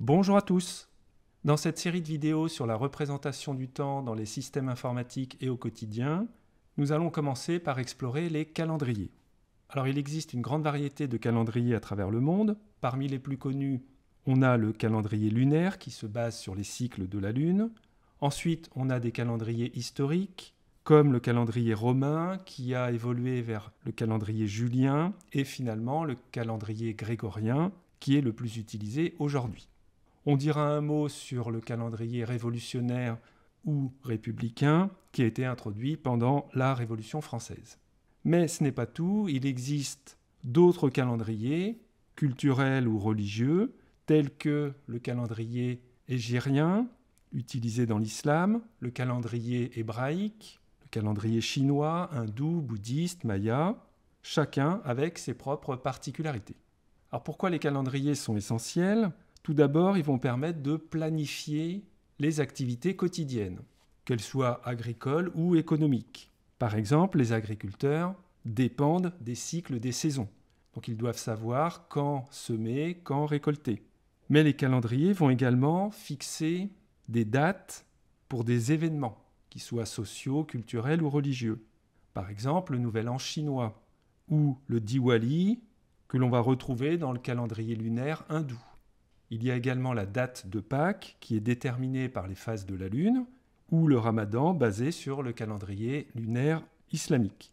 Bonjour à tous Dans cette série de vidéos sur la représentation du temps dans les systèmes informatiques et au quotidien, nous allons commencer par explorer les calendriers. Alors il existe une grande variété de calendriers à travers le monde. Parmi les plus connus, on a le calendrier lunaire qui se base sur les cycles de la Lune. Ensuite, on a des calendriers historiques, comme le calendrier romain qui a évolué vers le calendrier julien et finalement le calendrier grégorien qui est le plus utilisé aujourd'hui. On dira un mot sur le calendrier révolutionnaire ou républicain qui a été introduit pendant la Révolution française. Mais ce n'est pas tout, il existe d'autres calendriers, culturels ou religieux, tels que le calendrier égyrien, utilisé dans l'islam, le calendrier hébraïque, le calendrier chinois, hindou, bouddhiste, maya, chacun avec ses propres particularités. Alors pourquoi les calendriers sont essentiels tout d'abord, ils vont permettre de planifier les activités quotidiennes, qu'elles soient agricoles ou économiques. Par exemple, les agriculteurs dépendent des cycles des saisons, donc ils doivent savoir quand semer, quand récolter. Mais les calendriers vont également fixer des dates pour des événements, qu'ils soient sociaux, culturels ou religieux. Par exemple, le Nouvel An chinois ou le Diwali, que l'on va retrouver dans le calendrier lunaire hindou. Il y a également la date de Pâques qui est déterminée par les phases de la Lune, ou le ramadan basé sur le calendrier lunaire islamique.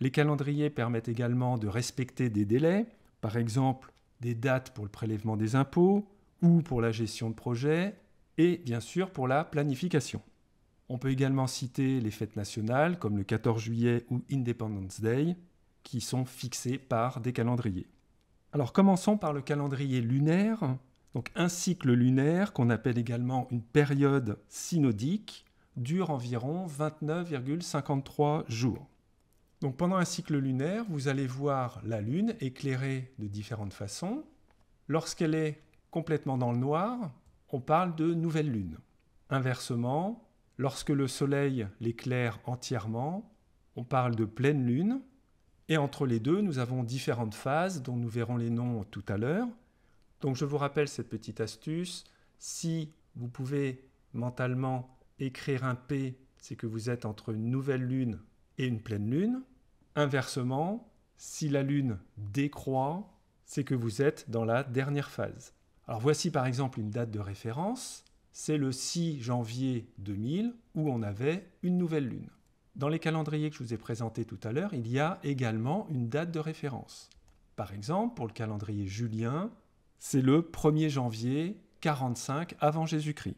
Les calendriers permettent également de respecter des délais, par exemple des dates pour le prélèvement des impôts ou pour la gestion de projets et bien sûr pour la planification. On peut également citer les fêtes nationales comme le 14 juillet ou Independence Day qui sont fixées par des calendriers. Alors commençons par le calendrier lunaire donc un cycle lunaire, qu'on appelle également une période synodique, dure environ 29,53 jours. Donc pendant un cycle lunaire, vous allez voir la Lune éclairée de différentes façons. Lorsqu'elle est complètement dans le noir, on parle de nouvelle Lune. Inversement, lorsque le Soleil l'éclaire entièrement, on parle de pleine Lune. Et entre les deux, nous avons différentes phases dont nous verrons les noms tout à l'heure. Donc je vous rappelle cette petite astuce. Si vous pouvez mentalement écrire un P, c'est que vous êtes entre une nouvelle lune et une pleine lune. Inversement, si la lune décroît, c'est que vous êtes dans la dernière phase. Alors voici par exemple une date de référence, c'est le 6 janvier 2000 où on avait une nouvelle lune. Dans les calendriers que je vous ai présentés tout à l'heure, il y a également une date de référence. Par exemple, pour le calendrier julien, c'est le 1er janvier 45 avant Jésus-Christ,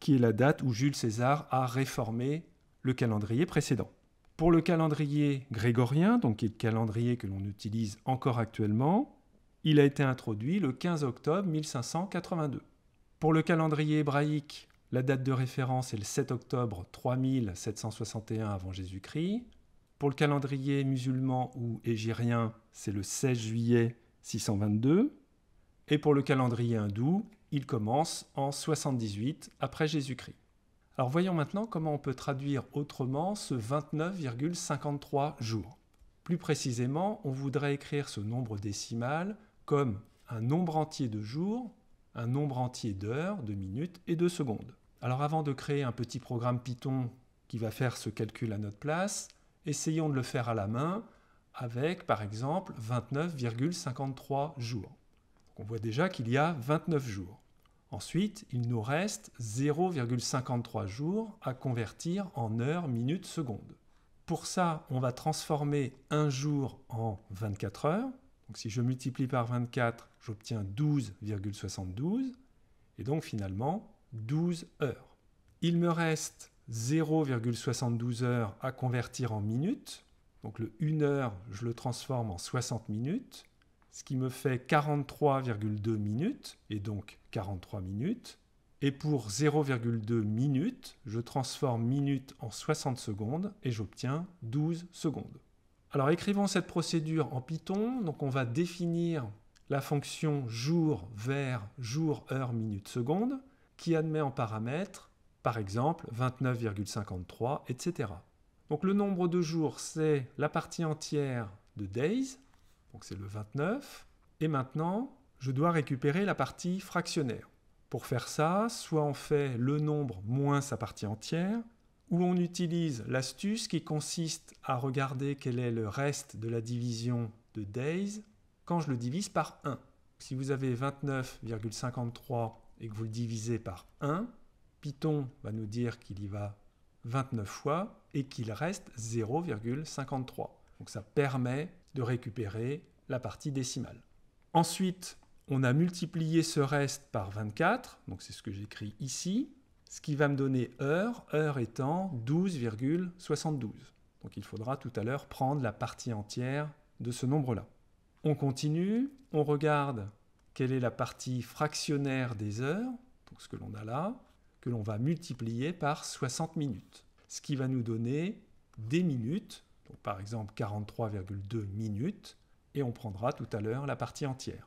qui est la date où Jules César a réformé le calendrier précédent. Pour le calendrier grégorien, donc qui est le calendrier que l'on utilise encore actuellement, il a été introduit le 15 octobre 1582. Pour le calendrier hébraïque, la date de référence est le 7 octobre 3761 avant Jésus-Christ. Pour le calendrier musulman ou égyrien, c'est le 16 juillet 622. Et pour le calendrier hindou, il commence en 78 après Jésus-Christ. Alors voyons maintenant comment on peut traduire autrement ce 29,53 jours. Plus précisément, on voudrait écrire ce nombre décimal comme un nombre entier de jours, un nombre entier d'heures, de minutes et de secondes. Alors avant de créer un petit programme Python qui va faire ce calcul à notre place, essayons de le faire à la main avec par exemple 29,53 jours on voit déjà qu'il y a 29 jours. Ensuite, il nous reste 0,53 jours à convertir en heures, minutes, secondes. Pour ça, on va transformer un jour en 24 heures. Donc si je multiplie par 24, j'obtiens 12,72. Et donc finalement, 12 heures. Il me reste 0,72 heures à convertir en minutes. Donc le 1 heure, je le transforme en 60 minutes ce qui me fait 43,2 minutes, et donc 43 minutes. Et pour 0,2 minutes, je transforme minutes en 60 secondes et j'obtiens 12 secondes. Alors écrivons cette procédure en Python. Donc on va définir la fonction jour vers jour heure minute seconde qui admet en paramètre par exemple 29,53 etc. Donc le nombre de jours c'est la partie entière de days donc c'est le 29. Et maintenant, je dois récupérer la partie fractionnaire. Pour faire ça, soit on fait le nombre moins sa partie entière, ou on utilise l'astuce qui consiste à regarder quel est le reste de la division de days quand je le divise par 1. Si vous avez 29,53 et que vous le divisez par 1, Python va nous dire qu'il y va 29 fois et qu'il reste 0,53. Donc ça permet de récupérer la partie décimale. Ensuite, on a multiplié ce reste par 24, donc c'est ce que j'écris ici, ce qui va me donner heure, heure étant 12,72. Donc il faudra tout à l'heure prendre la partie entière de ce nombre-là. On continue, on regarde quelle est la partie fractionnaire des heures, donc ce que l'on a là, que l'on va multiplier par 60 minutes, ce qui va nous donner des minutes, par exemple 43,2 minutes, et on prendra tout à l'heure la partie entière.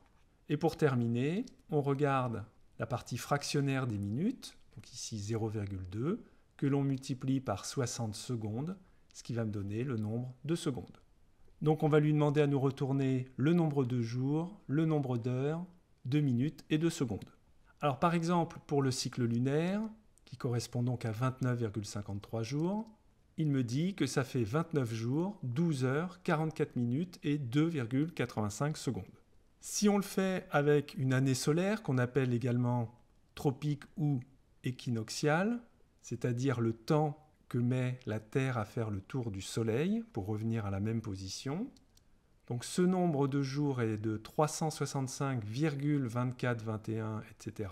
Et pour terminer, on regarde la partie fractionnaire des minutes, donc ici 0,2, que l'on multiplie par 60 secondes, ce qui va me donner le nombre de secondes. Donc on va lui demander à nous retourner le nombre de jours, le nombre d'heures, de minutes et de secondes. Alors par exemple, pour le cycle lunaire, qui correspond donc à 29,53 jours, il me dit que ça fait 29 jours, 12 heures, 44 minutes et 2,85 secondes. Si on le fait avec une année solaire qu'on appelle également tropique ou équinoxiale, c'est-à-dire le temps que met la Terre à faire le tour du Soleil pour revenir à la même position, donc ce nombre de jours est de 365,2421, etc.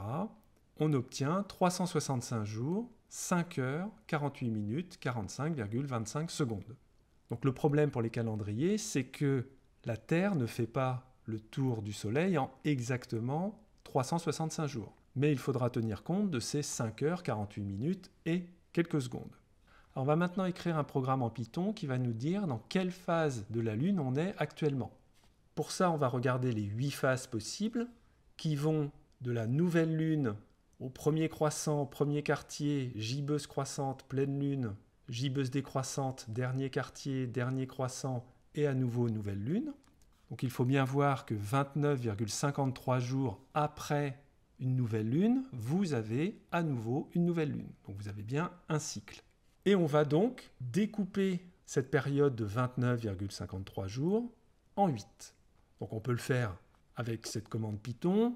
On obtient 365 jours, 5 heures 48 minutes 45,25 secondes. Donc le problème pour les calendriers, c'est que la Terre ne fait pas le tour du Soleil en exactement 365 jours. Mais il faudra tenir compte de ces 5 heures 48 minutes et quelques secondes. Alors on va maintenant écrire un programme en Python qui va nous dire dans quelle phase de la Lune on est actuellement. Pour ça, on va regarder les 8 phases possibles qui vont de la nouvelle Lune au premier croissant, premier quartier, gibbeuse croissante, pleine lune, gibbeuse décroissante, dernier quartier, dernier croissant, et à nouveau nouvelle lune. Donc il faut bien voir que 29,53 jours après une nouvelle lune, vous avez à nouveau une nouvelle lune. Donc vous avez bien un cycle. Et on va donc découper cette période de 29,53 jours en 8. Donc on peut le faire avec cette commande Python,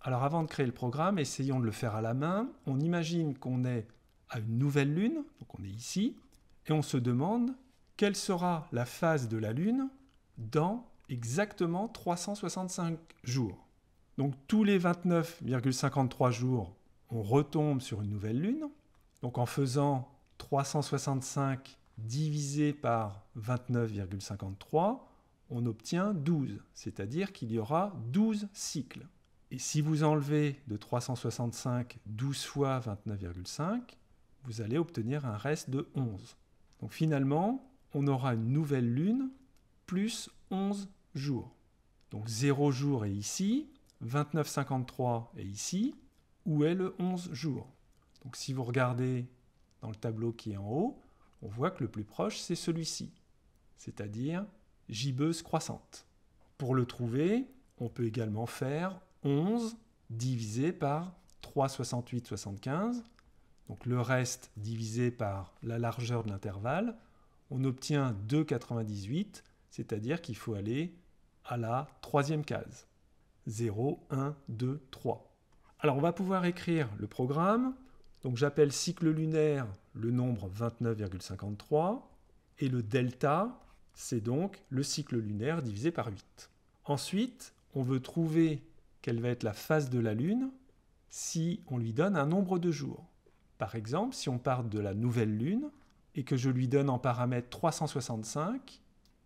Alors avant de créer le programme, essayons de le faire à la main. On imagine qu'on est à une nouvelle lune, donc on est ici, et on se demande quelle sera la phase de la lune dans exactement 365 jours. Donc tous les 29,53 jours, on retombe sur une nouvelle lune. Donc en faisant 365 divisé par 29,53, on obtient 12, c'est-à-dire qu'il y aura 12 cycles. Et si vous enlevez de 365 12 fois 29,5, vous allez obtenir un reste de 11. Donc finalement, on aura une nouvelle lune plus 11 jours. Donc 0 jours est ici, 29,53 est ici. Où est le 11 jours Donc si vous regardez dans le tableau qui est en haut, on voit que le plus proche, c'est celui-ci, c'est-à-dire gibbeuse croissante. Pour le trouver, on peut également faire 11 divisé par 3,68,75. Donc le reste divisé par la largeur de l'intervalle, on obtient 2,98, c'est-à-dire qu'il faut aller à la troisième case. 0, 1, 2, 3. Alors on va pouvoir écrire le programme. Donc j'appelle cycle lunaire le nombre 29,53 et le delta, c'est donc le cycle lunaire divisé par 8. Ensuite, on veut trouver quelle va être la phase de la Lune si on lui donne un nombre de jours. Par exemple, si on part de la nouvelle Lune et que je lui donne en paramètre 365,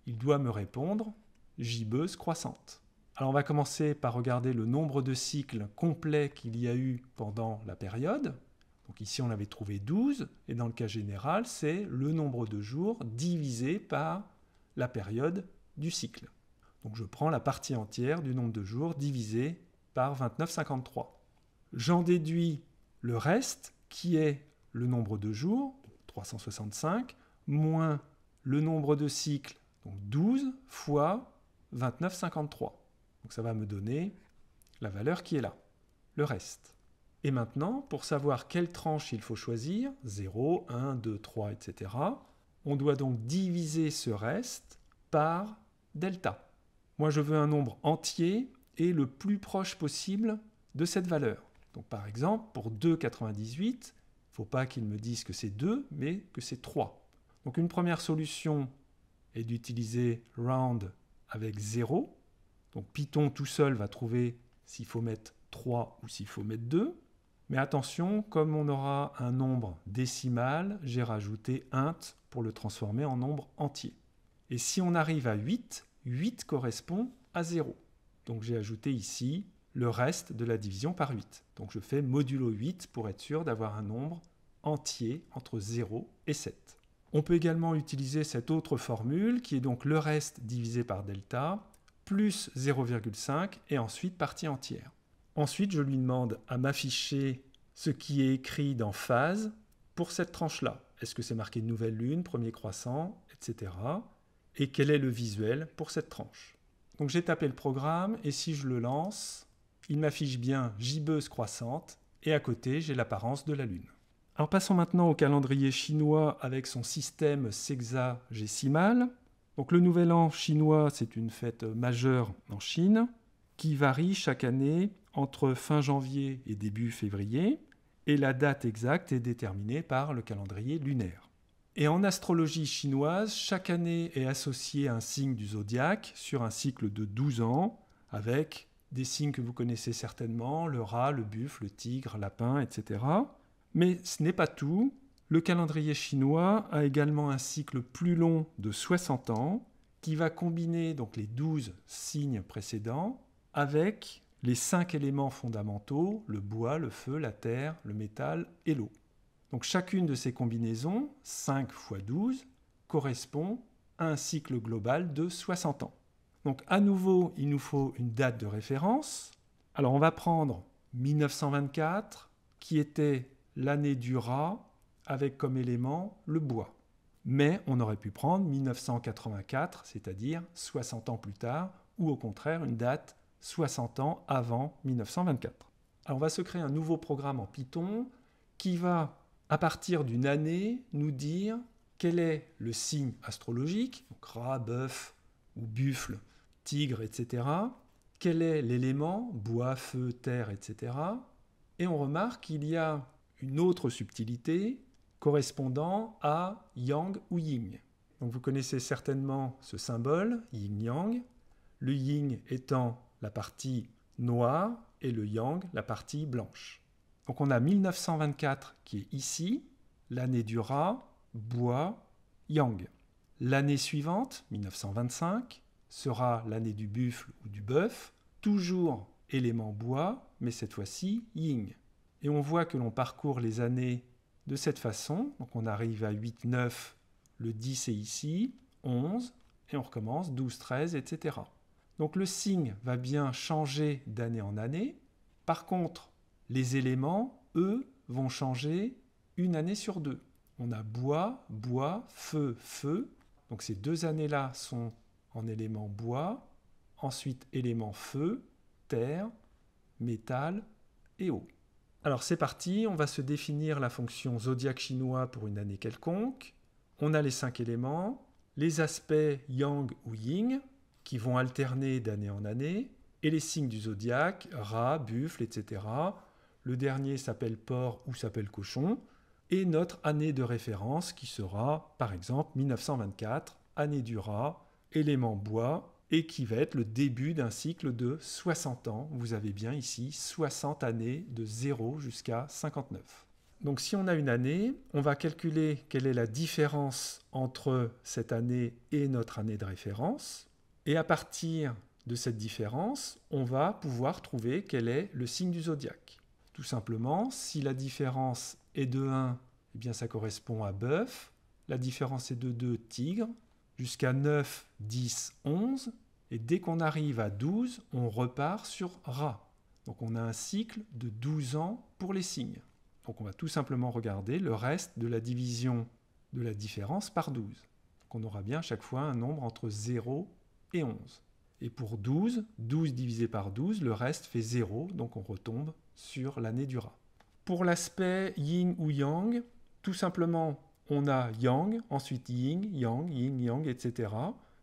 il doit me répondre gibbeuse croissante. Alors on va commencer par regarder le nombre de cycles complets qu'il y a eu pendant la période. Donc ici on avait trouvé 12, et dans le cas général c'est le nombre de jours divisé par la période du cycle. Donc je prends la partie entière du nombre de jours divisé par 29,53. J'en déduis le reste qui est le nombre de jours, 365, moins le nombre de cycles, donc 12 fois 29,53. Donc ça va me donner la valeur qui est là, le reste. Et maintenant, pour savoir quelle tranche il faut choisir, 0, 1, 2, 3, etc., on doit donc diviser ce reste par delta. Moi, je veux un nombre entier est le plus proche possible de cette valeur. Donc par exemple, pour 2,98, il ne faut pas qu'il me dise que c'est 2, mais que c'est 3. Donc une première solution est d'utiliser round avec 0. Donc Python tout seul va trouver s'il faut mettre 3 ou s'il faut mettre 2. Mais attention, comme on aura un nombre décimal, j'ai rajouté int pour le transformer en nombre entier. Et si on arrive à 8, 8 correspond à 0. Donc j'ai ajouté ici le reste de la division par 8. Donc je fais modulo 8 pour être sûr d'avoir un nombre entier entre 0 et 7. On peut également utiliser cette autre formule qui est donc le reste divisé par delta plus 0,5 et ensuite partie entière. Ensuite, je lui demande à m'afficher ce qui est écrit dans phase pour cette tranche-là. Est-ce que c'est marqué nouvelle lune, premier croissant, etc. Et quel est le visuel pour cette tranche. Donc j'ai tapé le programme et si je le lance, il m'affiche bien gibbeuse croissante et à côté j'ai l'apparence de la Lune. Alors passons maintenant au calendrier chinois avec son système sexagésimal. Donc le Nouvel An chinois, c'est une fête majeure en Chine qui varie chaque année entre fin janvier et début février et la date exacte est déterminée par le calendrier lunaire. Et en astrologie chinoise, chaque année est associée à un signe du zodiaque sur un cycle de 12 ans, avec des signes que vous connaissez certainement, le rat, le buffle, le tigre, lapin, etc. Mais ce n'est pas tout. Le calendrier chinois a également un cycle plus long de 60 ans, qui va combiner donc les 12 signes précédents avec les 5 éléments fondamentaux, le bois, le feu, la terre, le métal et l'eau. Donc chacune de ces combinaisons, 5 x 12, correspond à un cycle global de 60 ans. Donc à nouveau, il nous faut une date de référence. Alors on va prendre 1924, qui était l'année du rat, avec comme élément le bois. Mais on aurait pu prendre 1984, c'est-à-dire 60 ans plus tard, ou au contraire une date 60 ans avant 1924. Alors on va se créer un nouveau programme en Python qui va à partir d'une année, nous dire quel est le signe astrologique, donc rat, bœuf ou buffle, tigre, etc. Quel est l'élément, bois, feu, terre, etc. Et on remarque qu'il y a une autre subtilité correspondant à yang ou yin. Donc vous connaissez certainement ce symbole, yin-yang, le yin étant la partie noire et le yang la partie blanche. Donc on a 1924 qui est ici, l'année du rat, bois, yang. L'année suivante, 1925, sera l'année du buffle ou du bœuf, toujours élément bois, mais cette fois-ci ying. Et on voit que l'on parcourt les années de cette façon. Donc on arrive à 8, 9, le 10 est ici, 11, et on recommence 12, 13, etc. Donc le signe va bien changer d'année en année. Par contre, les éléments, eux, vont changer une année sur deux. On a bois, bois, feu, feu. Donc ces deux années-là sont en éléments « bois, ensuite éléments « feu, terre, métal et eau. Alors c'est parti, on va se définir la fonction zodiaque chinois pour une année quelconque. On a les cinq éléments, les aspects yang ou yin qui vont alterner d'année en année, et les signes du zodiaque, rat, buffle, etc., le dernier s'appelle porc ou s'appelle cochon, et notre année de référence qui sera par exemple 1924, année du rat, élément bois, et qui va être le début d'un cycle de 60 ans. Vous avez bien ici 60 années de 0 jusqu'à 59. Donc si on a une année, on va calculer quelle est la différence entre cette année et notre année de référence. Et à partir de cette différence, on va pouvoir trouver quel est le signe du zodiaque. Tout simplement, si la différence est de 1, eh bien ça correspond à bœuf. La différence est de 2, tigre. Jusqu'à 9, 10, 11. Et dès qu'on arrive à 12, on repart sur rat. Donc on a un cycle de 12 ans pour les signes. Donc on va tout simplement regarder le reste de la division de la différence par 12. Donc on aura bien à chaque fois un nombre entre 0 et 11. Et pour 12, 12 divisé par 12, le reste fait 0, donc on retombe sur l'année du rat. Pour l'aspect yin ou yang, tout simplement, on a yang, ensuite yin, yang, yin, yang, etc.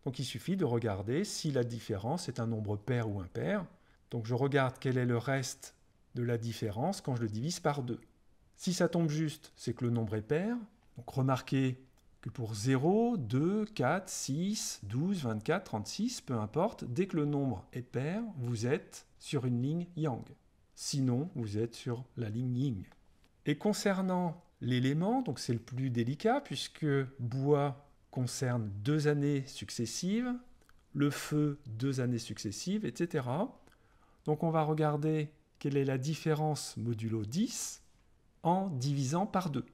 Donc il suffit de regarder si la différence est un nombre pair ou impair. Donc je regarde quel est le reste de la différence quand je le divise par 2. Si ça tombe juste, c'est que le nombre est pair. Donc remarquez que pour 0, 2, 4, 6, 12, 24, 36, peu importe, dès que le nombre est pair, vous êtes sur une ligne yang. Sinon, vous êtes sur la ligne yin. Et concernant l'élément, donc c'est le plus délicat puisque bois concerne deux années successives, le feu deux années successives, etc. Donc on va regarder quelle est la différence modulo 10 en divisant par 2.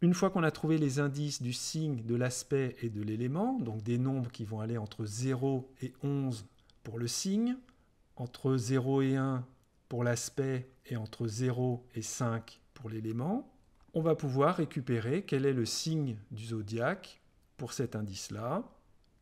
Une fois qu'on a trouvé les indices du signe, de l'aspect et de l'élément, donc des nombres qui vont aller entre 0 et 11 pour le signe, entre 0 et 1 pour l'aspect et entre 0 et 5 pour l'élément, on va pouvoir récupérer quel est le signe du zodiaque pour cet indice-là,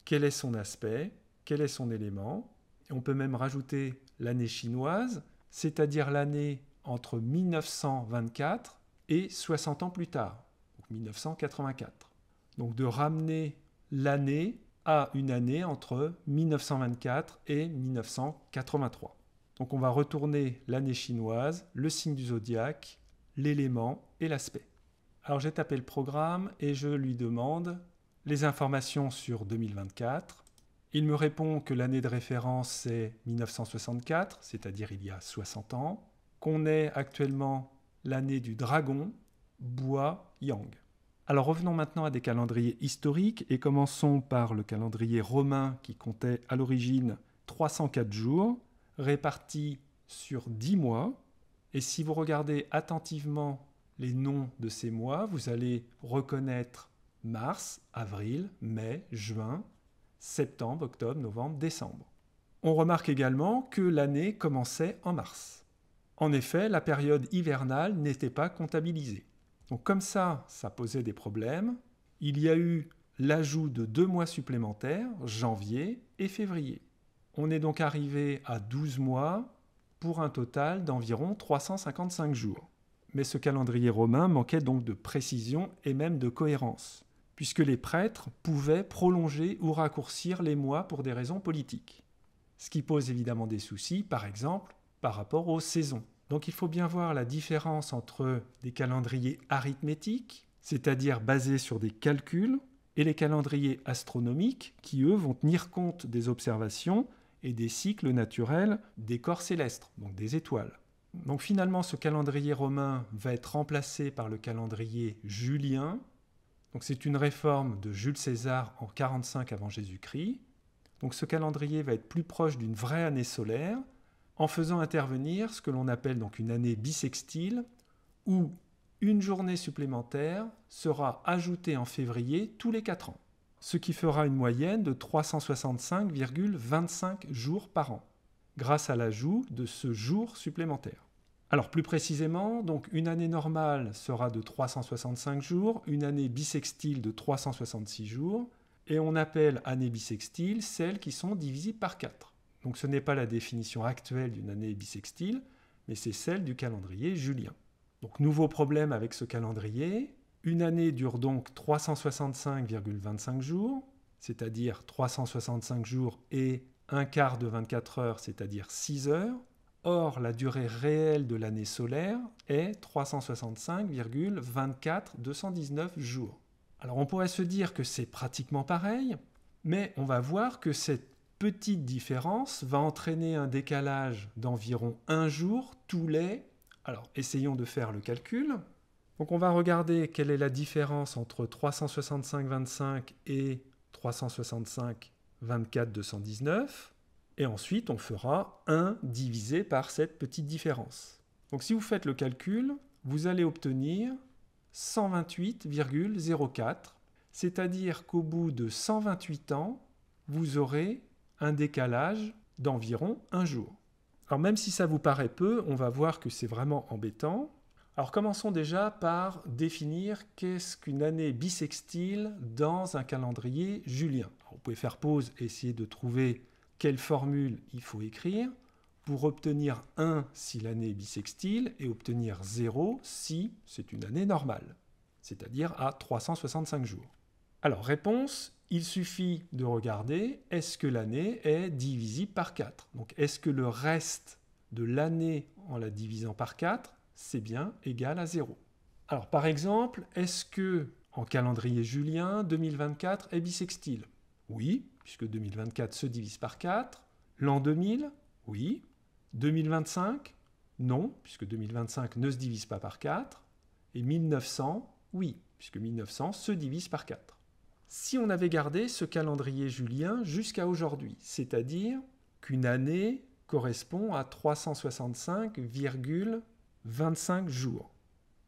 quel est son aspect, quel est son élément. Et on peut même rajouter l'année chinoise, c'est-à-dire l'année entre 1924 et 60 ans plus tard, donc 1984. Donc de ramener l'année à une année entre 1924 et 1983. Donc on va retourner l'année chinoise, le signe du zodiaque, l'élément et l'aspect. Alors j'ai tapé le programme et je lui demande les informations sur 2024. Il me répond que l'année de référence c'est 1964, c'est-à-dire il y a 60 ans, qu'on est actuellement l'année du dragon, bois, yang. Alors revenons maintenant à des calendriers historiques et commençons par le calendrier romain qui comptait à l'origine 304 jours répartis sur 10 mois. Et si vous regardez attentivement les noms de ces mois, vous allez reconnaître mars, avril, mai, juin, septembre, octobre, novembre, décembre. On remarque également que l'année commençait en mars. En effet, la période hivernale n'était pas comptabilisée. Donc comme ça, ça posait des problèmes. Il y a eu l'ajout de deux mois supplémentaires, janvier et février. On est donc arrivé à 12 mois pour un total d'environ 355 jours. Mais ce calendrier romain manquait donc de précision et même de cohérence, puisque les prêtres pouvaient prolonger ou raccourcir les mois pour des raisons politiques. Ce qui pose évidemment des soucis, par exemple, par rapport aux saisons. Donc il faut bien voir la différence entre des calendriers arithmétiques, c'est-à-dire basés sur des calculs, et les calendriers astronomiques, qui eux vont tenir compte des observations et des cycles naturels des corps célestes, donc des étoiles. Donc finalement, ce calendrier romain va être remplacé par le calendrier julien. Donc c'est une réforme de Jules César en 45 avant Jésus-Christ. Donc ce calendrier va être plus proche d'une vraie année solaire en faisant intervenir ce que l'on appelle donc une année bissextile où une journée supplémentaire sera ajoutée en février tous les quatre ans ce qui fera une moyenne de 365,25 jours par an, grâce à l'ajout de ce jour supplémentaire. Alors plus précisément, donc une année normale sera de 365 jours, une année bissextile de 366 jours, et on appelle année bissextile celles qui sont divisibles par 4. Donc ce n'est pas la définition actuelle d'une année bisextile, mais c'est celle du calendrier julien. Donc nouveau problème avec ce calendrier, une année dure donc 365,25 jours, c'est-à-dire 365 jours et un quart de 24 heures, c'est-à-dire 6 heures. Or, la durée réelle de l'année solaire est 365,24219 jours. Alors on pourrait se dire que c'est pratiquement pareil, mais on va voir que cette petite différence va entraîner un décalage d'environ un jour tous les... Alors essayons de faire le calcul. Donc on va regarder quelle est la différence entre 365,25 et 365,24,219. Et ensuite, on fera 1 divisé par cette petite différence. Donc si vous faites le calcul, vous allez obtenir 128,04, c'est-à-dire qu'au bout de 128 ans, vous aurez un décalage d'environ 1 jour. Alors même si ça vous paraît peu, on va voir que c'est vraiment embêtant. Alors commençons déjà par définir qu'est-ce qu'une année bissextile dans un calendrier julien. vous pouvez faire pause et essayer de trouver quelle formule il faut écrire pour obtenir 1 si l'année est bissextile et obtenir 0 si c'est une année normale, c'est-à-dire à 365 jours. Alors réponse, il suffit de regarder est-ce que l'année est divisible par 4. Donc est-ce que le reste de l'année en la divisant par 4 c'est bien égal à 0. Alors par exemple, est-ce que en calendrier julien, 2024 est bisextile Oui, puisque 2024 se divise par 4. L'an 2000 Oui. 2025 Non, puisque 2025 ne se divise pas par 4. Et 1900 Oui, puisque 1900 se divise par 4. Si on avait gardé ce calendrier julien jusqu'à aujourd'hui, c'est-à-dire qu'une année correspond à 365, 25 jours.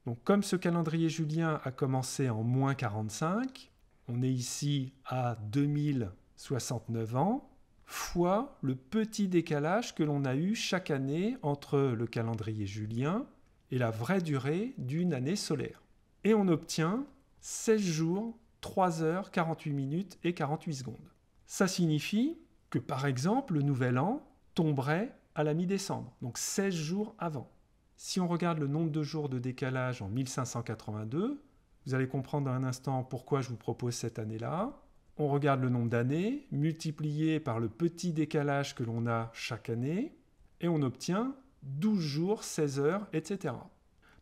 Donc comme ce calendrier julien a commencé en moins 45, on est ici à 2069 ans, fois le petit décalage que l'on a eu chaque année entre le calendrier julien et la vraie durée d'une année solaire. Et on obtient 16 jours, 3 heures, 48 minutes et 48 secondes. Ça signifie que par exemple le nouvel an tomberait à la mi-décembre, donc 16 jours avant. Si on regarde le nombre de jours de décalage en 1582, vous allez comprendre dans un instant pourquoi je vous propose cette année-là. On regarde le nombre d'années multiplié par le petit décalage que l'on a chaque année et on obtient 12 jours, 16 heures, etc.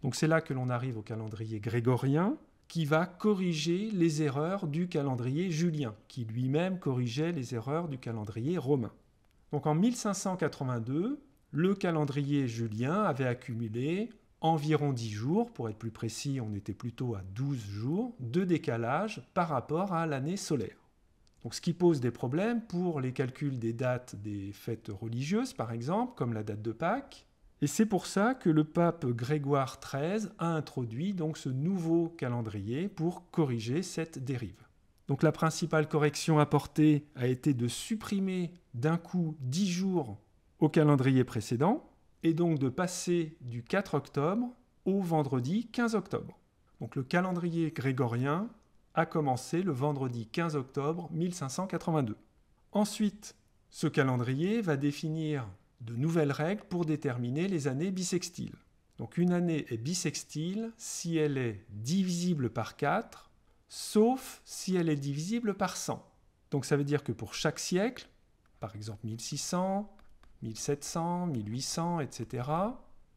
Donc c'est là que l'on arrive au calendrier grégorien qui va corriger les erreurs du calendrier julien, qui lui-même corrigeait les erreurs du calendrier romain. Donc en 1582, le calendrier julien avait accumulé environ 10 jours, pour être plus précis, on était plutôt à 12 jours, de décalage par rapport à l'année solaire. Donc, ce qui pose des problèmes pour les calculs des dates des fêtes religieuses, par exemple, comme la date de Pâques. Et c'est pour ça que le pape Grégoire XIII a introduit donc ce nouveau calendrier pour corriger cette dérive. Donc la principale correction apportée a été de supprimer d'un coup 10 jours au calendrier précédent, et donc de passer du 4 octobre au vendredi 15 octobre. Donc le calendrier grégorien a commencé le vendredi 15 octobre 1582. Ensuite, ce calendrier va définir de nouvelles règles pour déterminer les années bissextiles. Donc une année est bissextile si elle est divisible par 4, sauf si elle est divisible par 100. Donc ça veut dire que pour chaque siècle, par exemple 1600, 1700, 1800, etc.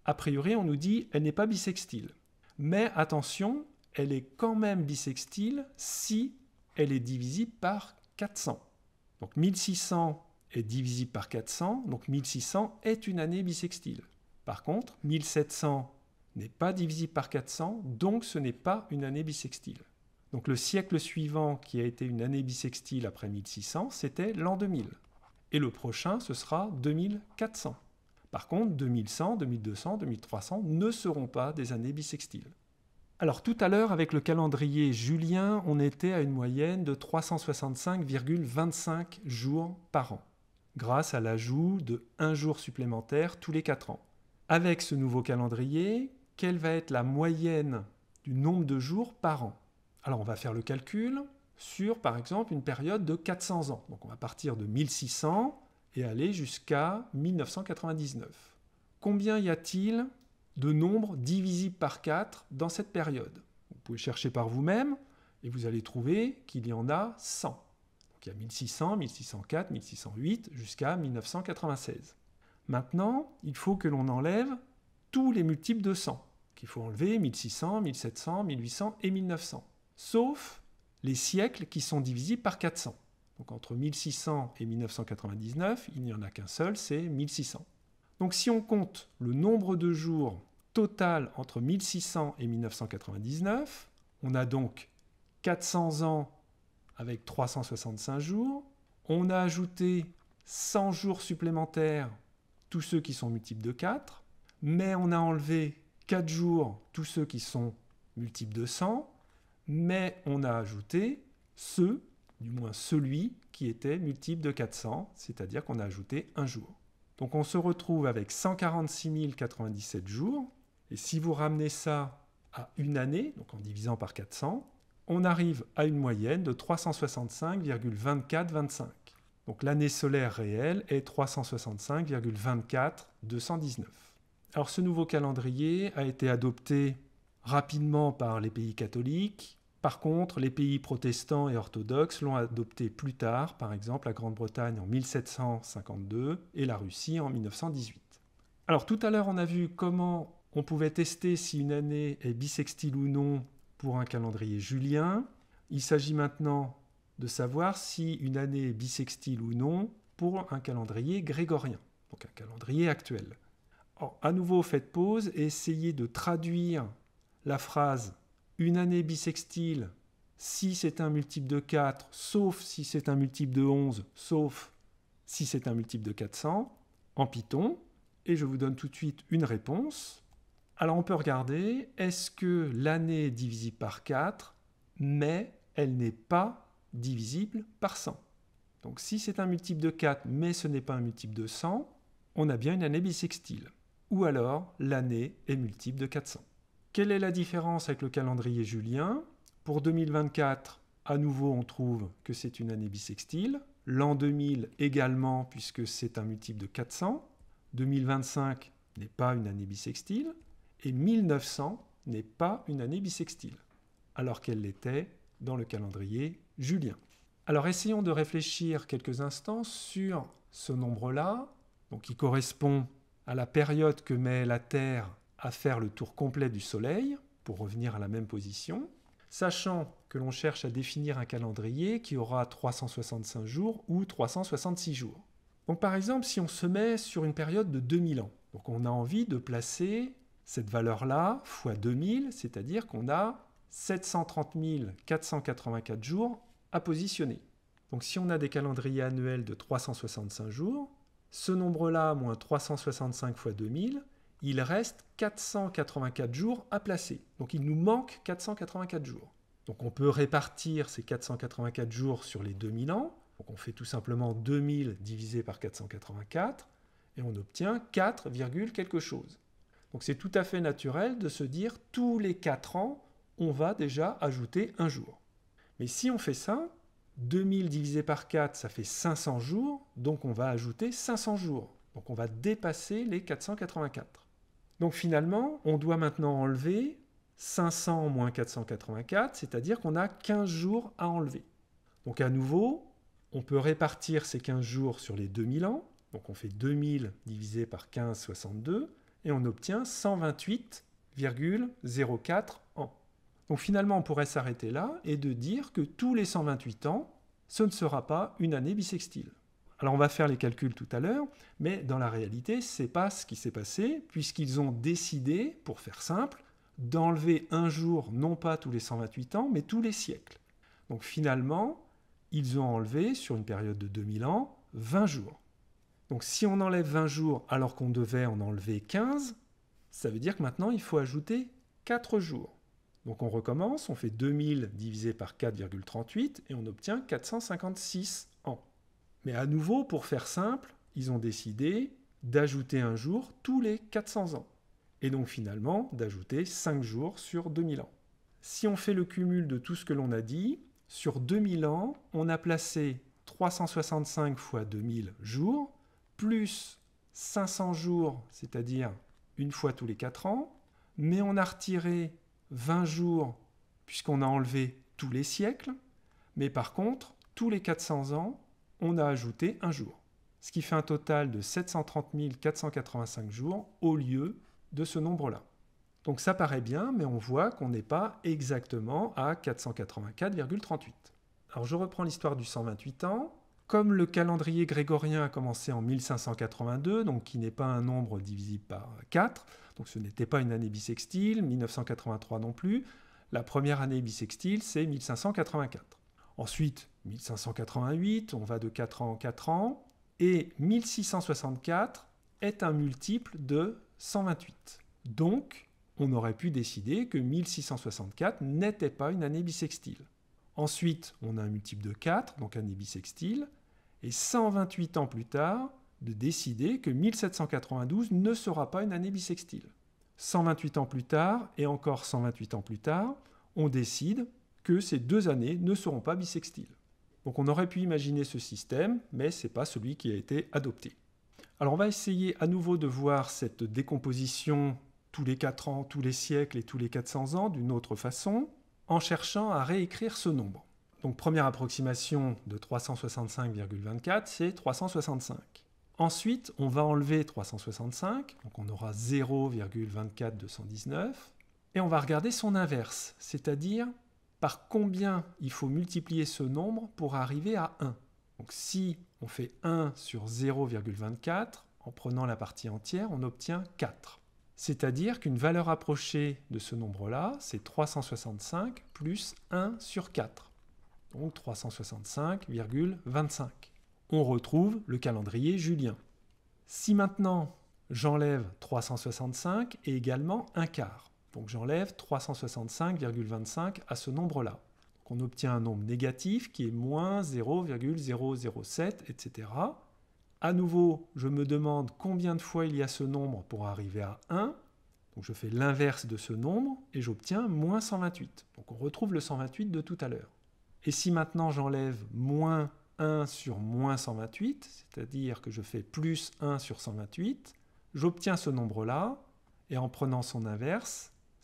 A priori, on nous dit elle n'est pas bisextile. Mais attention, elle est quand même bisextile si elle est divisible par 400. Donc 1600 est divisible par 400, donc 1600 est une année bisextile. Par contre, 1700 n'est pas divisible par 400, donc ce n'est pas une année bisextile. Donc le siècle suivant qui a été une année bisextile après 1600, c'était l'an 2000 et le prochain, ce sera 2400. Par contre, 2100, 2200, 2300 ne seront pas des années bissextiles. Alors tout à l'heure, avec le calendrier julien, on était à une moyenne de 365,25 jours par an, grâce à l'ajout de un jour supplémentaire tous les 4 ans. Avec ce nouveau calendrier, quelle va être la moyenne du nombre de jours par an Alors on va faire le calcul sur, par exemple, une période de 400 ans. Donc on va partir de 1600 et aller jusqu'à 1999. Combien y a-t-il de nombres divisibles par 4 dans cette période Vous pouvez chercher par vous-même et vous allez trouver qu'il y en a 100. Donc il y a 1600, 1604, 1608 jusqu'à 1996. Maintenant, il faut que l'on enlève tous les multiples de 100, qu'il faut enlever 1600, 1700, 1800 et 1900, sauf siècles qui sont divisibles par 400. Donc entre 1600 et 1999, il n'y en a qu'un seul, c'est 1600. Donc si on compte le nombre de jours total entre 1600 et 1999, on a donc 400 ans avec 365 jours. On a ajouté 100 jours supplémentaires, tous ceux qui sont multiples de 4, mais on a enlevé 4 jours, tous ceux qui sont multiples de 100, mais on a ajouté ce, du moins celui, qui était multiple de 400, c'est-à-dire qu'on a ajouté un jour. Donc on se retrouve avec 146 097 jours, et si vous ramenez ça à une année, donc en divisant par 400, on arrive à une moyenne de 365,2425. Donc l'année solaire réelle est 365,24219. Alors ce nouveau calendrier a été adopté rapidement par les pays catholiques, par contre, les pays protestants et orthodoxes l'ont adopté plus tard, par exemple la Grande-Bretagne en 1752 et la Russie en 1918. Alors tout à l'heure, on a vu comment on pouvait tester si une année est bissextile ou non pour un calendrier julien. Il s'agit maintenant de savoir si une année est bissextile ou non pour un calendrier grégorien, donc un calendrier actuel. Alors, à nouveau, faites pause et essayez de traduire la phrase une année bisextile, si c'est un multiple de 4, sauf si c'est un multiple de 11, sauf si c'est un multiple de 400, en Python, et je vous donne tout de suite une réponse. Alors on peut regarder, est-ce que l'année est divisible par 4, mais elle n'est pas divisible par 100 Donc si c'est un multiple de 4, mais ce n'est pas un multiple de 100, on a bien une année bisextile. Ou alors l'année est multiple de 400. Quelle est la différence avec le calendrier julien Pour 2024, à nouveau, on trouve que c'est une année bissextile. L'an 2000 également, puisque c'est un multiple de 400. 2025 n'est pas une année bissextile. Et 1900 n'est pas une année bissextile, alors qu'elle l'était dans le calendrier julien. Alors essayons de réfléchir quelques instants sur ce nombre-là, donc qui correspond à la période que met la Terre à faire le tour complet du Soleil pour revenir à la même position, sachant que l'on cherche à définir un calendrier qui aura 365 jours ou 366 jours. Donc par exemple, si on se met sur une période de 2000 ans, donc on a envie de placer cette valeur-là fois 2000, c'est-à-dire qu'on a 730 484 jours à positionner. Donc si on a des calendriers annuels de 365 jours, ce nombre-là moins 365 fois 2000, il reste 484 jours à placer. Donc il nous manque 484 jours. Donc on peut répartir ces 484 jours sur les 2000 ans. Donc on fait tout simplement 2000 divisé par 484 et on obtient 4, quelque chose. Donc c'est tout à fait naturel de se dire tous les 4 ans, on va déjà ajouter un jour. Mais si on fait ça, 2000 divisé par 4, ça fait 500 jours, donc on va ajouter 500 jours. Donc on va dépasser les 484. Donc finalement, on doit maintenant enlever 500 moins 484, c'est-à-dire qu'on a 15 jours à enlever. Donc à nouveau, on peut répartir ces 15 jours sur les 2000 ans. Donc on fait 2000 divisé par 15, 62, et on obtient 128,04 ans. Donc finalement, on pourrait s'arrêter là et de dire que tous les 128 ans, ce ne sera pas une année bissextile. Alors on va faire les calculs tout à l'heure, mais dans la réalité, ce n'est pas ce qui s'est passé, puisqu'ils ont décidé, pour faire simple, d'enlever un jour, non pas tous les 128 ans, mais tous les siècles. Donc finalement, ils ont enlevé, sur une période de 2000 ans, 20 jours. Donc si on enlève 20 jours alors qu'on devait en enlever 15, ça veut dire que maintenant il faut ajouter 4 jours. Donc on recommence, on fait 2000 divisé par 4,38 et on obtient 456 mais à nouveau, pour faire simple, ils ont décidé d'ajouter un jour tous les 400 ans. Et donc finalement, d'ajouter 5 jours sur 2000 ans. Si on fait le cumul de tout ce que l'on a dit, sur 2000 ans, on a placé 365 fois 2000 jours, plus 500 jours, c'est-à-dire une fois tous les 4 ans, mais on a retiré 20 jours puisqu'on a enlevé tous les siècles, mais par contre, tous les 400 ans, on a ajouté un jour, ce qui fait un total de 730 485 jours au lieu de ce nombre-là. Donc ça paraît bien, mais on voit qu'on n'est pas exactement à 484,38. Alors je reprends l'histoire du 128 ans. Comme le calendrier grégorien a commencé en 1582, donc qui n'est pas un nombre divisible par 4, donc ce n'était pas une année bissextile, 1983 non plus, la première année bissextile c'est 1584. Ensuite, 1588, on va de 4 ans en 4 ans, et 1664 est un multiple de 128. Donc, on aurait pu décider que 1664 n'était pas une année bissextile. Ensuite, on a un multiple de 4, donc année bissextile, et 128 ans plus tard, de décider que 1792 ne sera pas une année bissextile. 128 ans plus tard, et encore 128 ans plus tard, on décide ces deux années ne seront pas bisextiles. Donc on aurait pu imaginer ce système, mais ce n'est pas celui qui a été adopté. Alors on va essayer à nouveau de voir cette décomposition tous les 4 ans, tous les siècles et tous les 400 ans d'une autre façon, en cherchant à réécrire ce nombre. Donc première approximation de 365,24, c'est 365. Ensuite, on va enlever 365, donc on aura 0,24219, et on va regarder son inverse, c'est-à-dire par combien il faut multiplier ce nombre pour arriver à 1. Donc si on fait 1 sur 0,24, en prenant la partie entière, on obtient 4. C'est-à-dire qu'une valeur approchée de ce nombre-là, c'est 365 plus 1 sur 4. Donc 365,25. On retrouve le calendrier julien. Si maintenant j'enlève 365 et également un quart, donc j'enlève 365,25 à ce nombre-là. On obtient un nombre négatif qui est moins 0,007, etc. À nouveau, je me demande combien de fois il y a ce nombre pour arriver à 1. Donc je fais l'inverse de ce nombre et j'obtiens moins 128. Donc on retrouve le 128 de tout à l'heure. Et si maintenant j'enlève moins 1 sur moins 128, c'est-à-dire que je fais plus 1 sur 128, j'obtiens ce nombre-là, et en prenant son inverse,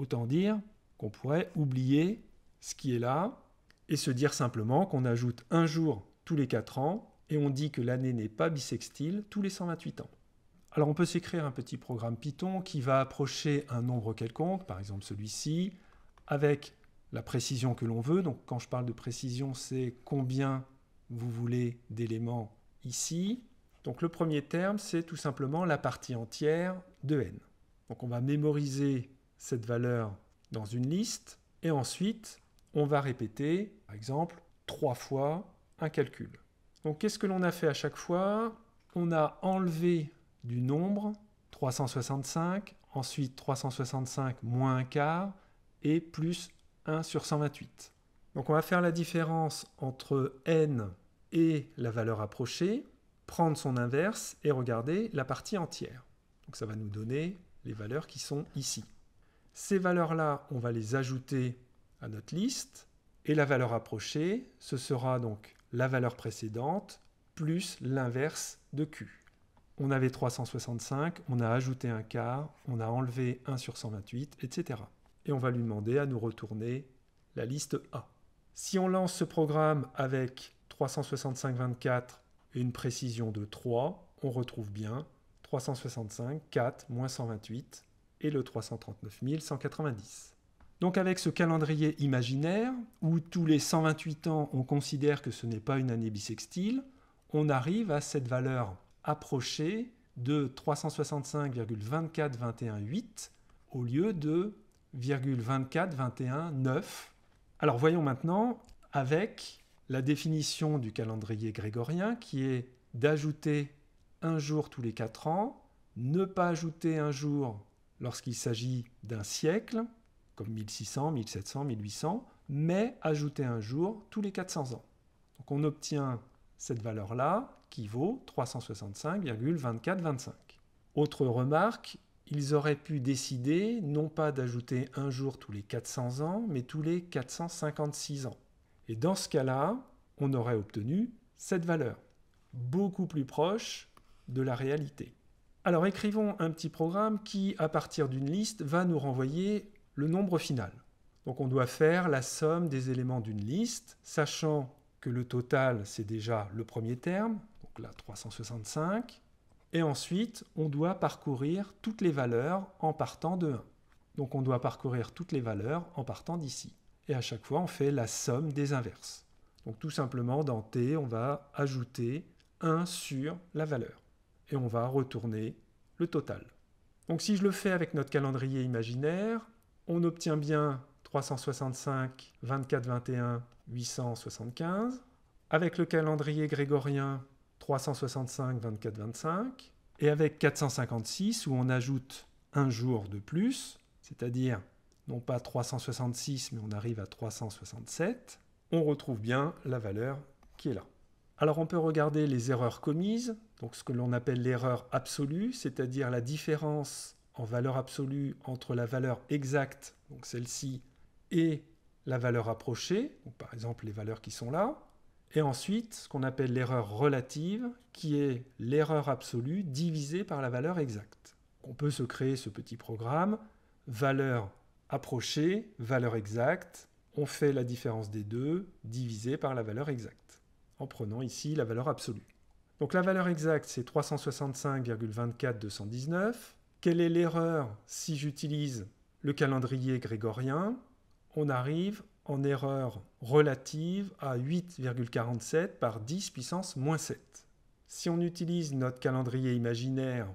Autant dire qu'on pourrait oublier ce qui est là et se dire simplement qu'on ajoute un jour tous les 4 ans et on dit que l'année n'est pas bisextile tous les 128 ans. Alors on peut s'écrire un petit programme Python qui va approcher un nombre quelconque, par exemple celui-ci, avec la précision que l'on veut. Donc quand je parle de précision, c'est combien vous voulez d'éléments ici. Donc le premier terme, c'est tout simplement la partie entière de n. Donc on va mémoriser cette valeur dans une liste et ensuite on va répéter, par exemple, trois fois un calcul. Donc qu'est-ce que l'on a fait à chaque fois On a enlevé du nombre 365, ensuite 365 moins un quart et plus 1 sur 128. Donc on va faire la différence entre n et la valeur approchée, prendre son inverse et regarder la partie entière. Donc ça va nous donner les valeurs qui sont ici. Ces valeurs-là, on va les ajouter à notre liste. Et la valeur approchée, ce sera donc la valeur précédente plus l'inverse de Q. On avait 365, on a ajouté un quart, on a enlevé 1 sur 128, etc. Et on va lui demander à nous retourner la liste A. Si on lance ce programme avec 365,24 et une précision de 3, on retrouve bien 365, 4, moins 128, et le 339 190. Donc avec ce calendrier imaginaire, où tous les 128 ans on considère que ce n'est pas une année bissextile, on arrive à cette valeur approchée de 365,24218 au lieu de 0,24219. Alors voyons maintenant avec la définition du calendrier grégorien qui est d'ajouter un jour tous les 4 ans, ne pas ajouter un jour lorsqu'il s'agit d'un siècle, comme 1600, 1700, 1800, mais ajouter un jour tous les 400 ans. Donc on obtient cette valeur-là qui vaut 365,2425. Autre remarque, ils auraient pu décider non pas d'ajouter un jour tous les 400 ans, mais tous les 456 ans. Et dans ce cas-là, on aurait obtenu cette valeur, beaucoup plus proche de la réalité. Alors écrivons un petit programme qui, à partir d'une liste, va nous renvoyer le nombre final. Donc on doit faire la somme des éléments d'une liste, sachant que le total, c'est déjà le premier terme, donc là 365, et ensuite on doit parcourir toutes les valeurs en partant de 1. Donc on doit parcourir toutes les valeurs en partant d'ici. Et à chaque fois, on fait la somme des inverses. Donc tout simplement, dans T, on va ajouter 1 sur la valeur et on va retourner le total. Donc si je le fais avec notre calendrier imaginaire, on obtient bien 365, 24, 21, 875. Avec le calendrier grégorien, 365, 24, 25. Et avec 456, où on ajoute un jour de plus, c'est-à-dire non pas 366, mais on arrive à 367, on retrouve bien la valeur qui est là. Alors on peut regarder les erreurs commises, donc ce que l'on appelle l'erreur absolue, c'est-à-dire la différence en valeur absolue entre la valeur exacte, donc celle-ci, et la valeur approchée, par exemple les valeurs qui sont là. Et ensuite, ce qu'on appelle l'erreur relative, qui est l'erreur absolue divisée par la valeur exacte. On peut se créer ce petit programme, valeur approchée, valeur exacte, on fait la différence des deux, divisée par la valeur exacte en prenant ici la valeur absolue. Donc la valeur exacte, c'est 365,24219. Quelle est l'erreur si j'utilise le calendrier grégorien On arrive en erreur relative à 8,47 par 10 puissance moins 7. Si on utilise notre calendrier imaginaire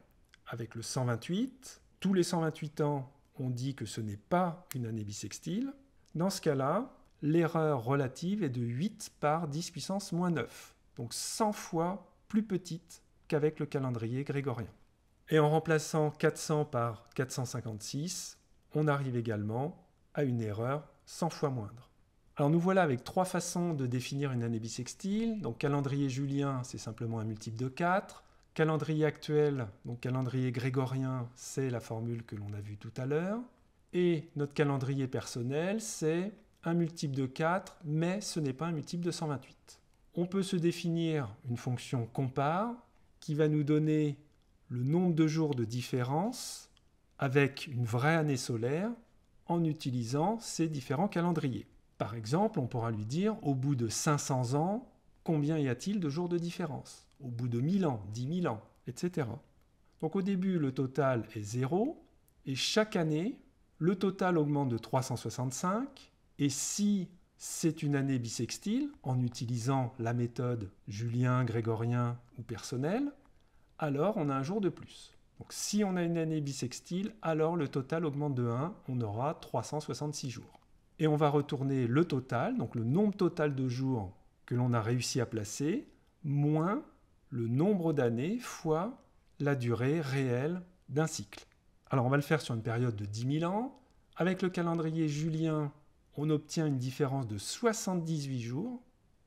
avec le 128, tous les 128 ans, on dit que ce n'est pas une année bissextile. Dans ce cas-là, l'erreur relative est de 8 par 10 puissance moins 9, donc 100 fois plus petite qu'avec le calendrier grégorien. Et en remplaçant 400 par 456, on arrive également à une erreur 100 fois moindre. Alors nous voilà avec trois façons de définir une année bissextile. Donc calendrier julien, c'est simplement un multiple de 4. Calendrier actuel, donc calendrier grégorien, c'est la formule que l'on a vue tout à l'heure. Et notre calendrier personnel, c'est un multiple de 4, mais ce n'est pas un multiple de 128. On peut se définir une fonction compare qui va nous donner le nombre de jours de différence avec une vraie année solaire en utilisant ces différents calendriers. Par exemple, on pourra lui dire au bout de 500 ans, combien y a-t-il de jours de différence Au bout de 1000 ans, 10 000 ans, etc. Donc au début, le total est 0, et chaque année, le total augmente de 365, et si c'est une année bissextile, en utilisant la méthode julien, grégorien ou personnel, alors on a un jour de plus. Donc si on a une année bissextile, alors le total augmente de 1, on aura 366 jours. Et on va retourner le total, donc le nombre total de jours que l'on a réussi à placer, moins le nombre d'années fois la durée réelle d'un cycle. Alors on va le faire sur une période de 10 000 ans. Avec le calendrier julien, on obtient une différence de 78 jours,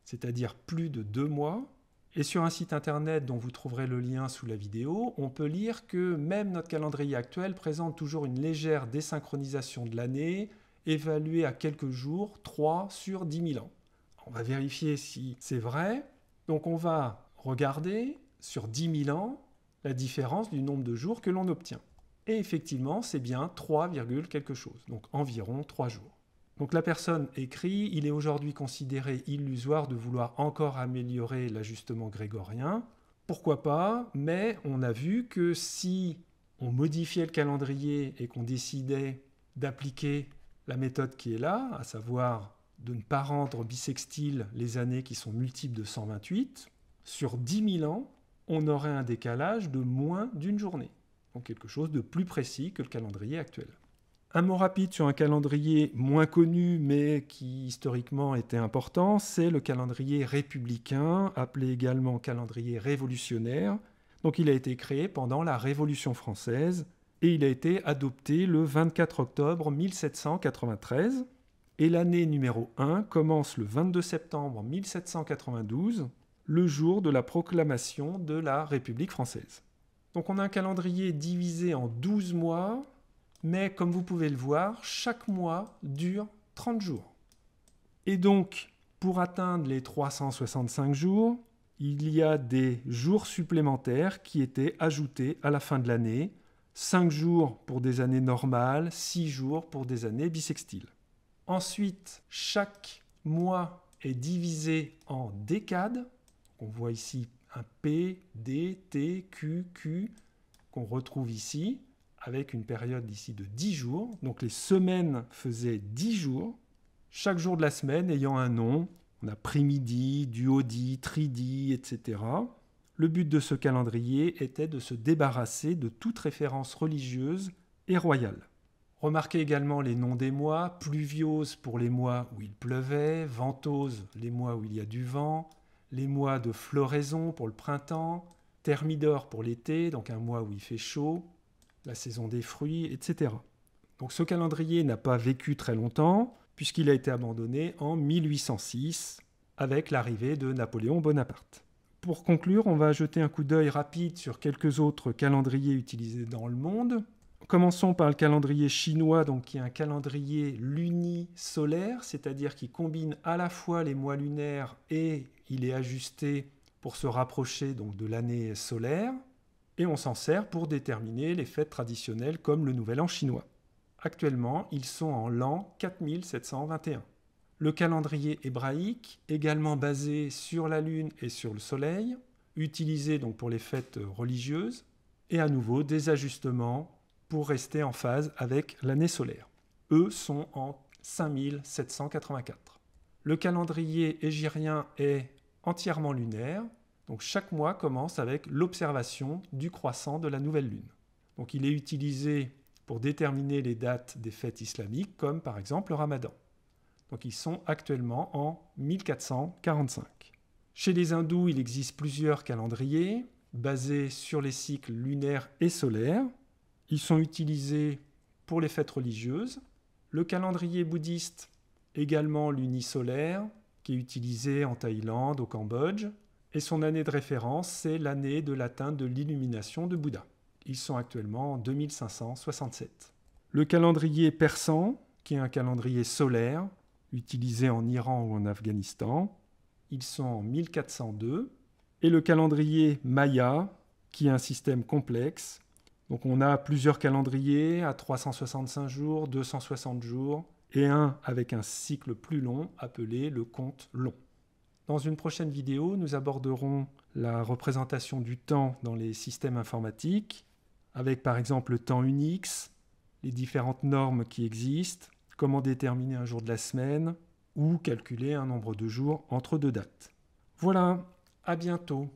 c'est-à-dire plus de deux mois. Et sur un site internet dont vous trouverez le lien sous la vidéo, on peut lire que même notre calendrier actuel présente toujours une légère désynchronisation de l'année, évaluée à quelques jours, 3 sur 10 000 ans. On va vérifier si c'est vrai. Donc on va regarder sur 10 000 ans la différence du nombre de jours que l'on obtient. Et effectivement, c'est bien 3, quelque chose, donc environ 3 jours. Donc la personne écrit, il est aujourd'hui considéré illusoire de vouloir encore améliorer l'ajustement grégorien. Pourquoi pas Mais on a vu que si on modifiait le calendrier et qu'on décidait d'appliquer la méthode qui est là, à savoir de ne pas rendre bisextile les années qui sont multiples de 128, sur 10 000 ans, on aurait un décalage de moins d'une journée. Donc quelque chose de plus précis que le calendrier actuel. Un mot rapide sur un calendrier moins connu mais qui historiquement était important, c'est le calendrier républicain, appelé également calendrier révolutionnaire. Donc il a été créé pendant la Révolution française et il a été adopté le 24 octobre 1793. Et l'année numéro 1 commence le 22 septembre 1792, le jour de la proclamation de la République française. Donc on a un calendrier divisé en 12 mois, mais comme vous pouvez le voir, chaque mois dure 30 jours. Et donc, pour atteindre les 365 jours, il y a des jours supplémentaires qui étaient ajoutés à la fin de l'année. 5 jours pour des années normales, 6 jours pour des années bissextiles. Ensuite, chaque mois est divisé en décades. On voit ici un P, D, T, Q, Q qu'on retrouve ici avec une période d'ici de 10 jours. Donc les semaines faisaient 10 jours, chaque jour de la semaine ayant un nom. On a primidi, duodi, tridi, etc. Le but de ce calendrier était de se débarrasser de toute référence religieuse et royale. Remarquez également les noms des mois, pluviose pour les mois où il pleuvait, ventose les mois où il y a du vent, les mois de floraison pour le printemps, thermidor pour l'été, donc un mois où il fait chaud, la saison des fruits, etc. Donc ce calendrier n'a pas vécu très longtemps, puisqu'il a été abandonné en 1806 avec l'arrivée de Napoléon Bonaparte. Pour conclure, on va jeter un coup d'œil rapide sur quelques autres calendriers utilisés dans le monde. Commençons par le calendrier chinois, donc qui est un calendrier lunisolaire, c'est-à-dire qui combine à la fois les mois lunaires et il est ajusté pour se rapprocher donc de l'année solaire et on s'en sert pour déterminer les fêtes traditionnelles comme le Nouvel An chinois. Actuellement, ils sont en l'an 4721. Le calendrier hébraïque, également basé sur la lune et sur le soleil, utilisé donc pour les fêtes religieuses, et à nouveau des ajustements pour rester en phase avec l'année solaire. Eux sont en 5784. Le calendrier égyrien est entièrement lunaire, donc chaque mois commence avec l'observation du croissant de la nouvelle lune. Donc il est utilisé pour déterminer les dates des fêtes islamiques comme par exemple le ramadan. Donc ils sont actuellement en 1445. Chez les hindous, il existe plusieurs calendriers basés sur les cycles lunaires et solaires. Ils sont utilisés pour les fêtes religieuses. Le calendrier bouddhiste, également l'unisolaire, qui est utilisé en Thaïlande, au Cambodge, et son année de référence, c'est l'année de l'atteinte de l'illumination de Bouddha. Ils sont actuellement en 2567. Le calendrier persan, qui est un calendrier solaire, utilisé en Iran ou en Afghanistan, ils sont en 1402. Et le calendrier maya, qui est un système complexe. Donc on a plusieurs calendriers à 365 jours, 260 jours, et un avec un cycle plus long appelé le compte long. Dans une prochaine vidéo, nous aborderons la représentation du temps dans les systèmes informatiques, avec par exemple le temps Unix, les différentes normes qui existent, comment déterminer un jour de la semaine ou calculer un nombre de jours entre deux dates. Voilà, à bientôt.